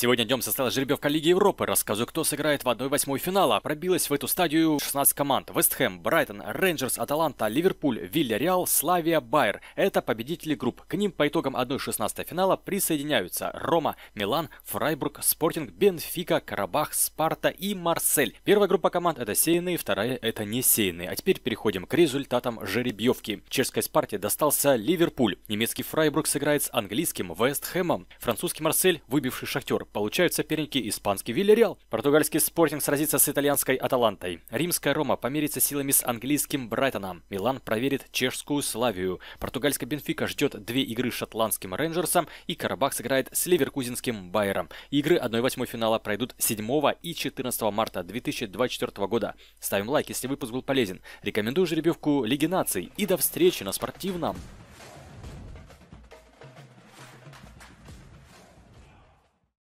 Сегодня днем состоялась жеребьевка Лиги Европы. Рассказываю, кто сыграет в 1-8 финала. Пробилась в эту стадию 16 команд. Вестхэм, Брайтон, Рейнджерс, Аталанта, Ливерпуль, Вильяреал, Славия, Байер. Это победители групп. К ним по итогам 1-16 финала присоединяются Рома, Милан, Фрайбург, Спортинг, Бенфика, Карабах, Спарта и Марсель. Первая группа команд это сеянные, вторая это не сеянные. А теперь переходим к результатам жеребьевки. Чешской Спарте достался Ливерпуль. Немецкий Фрайбург сыграет с английским Вестхэмом. Французский Марсель, выбивший Шахтер, получают соперники испанский Вильяреал. Португальский Спортинг сразится с итальянской Аталантой. Римская Рома померится силами с английским Брайтоном. Милан проверит чешскую Славию. Португальская Бенфика ждет две игры с шотландским Рейнджерсом и Карабах сыграет с ливеркузинским Байером. Игры 1-8 финала пройдут 7 и 14 марта 2024 года. Ставим лайк, если выпуск был полезен. Рекомендую жеребьевку Лиги наций и до встречи на спортивном!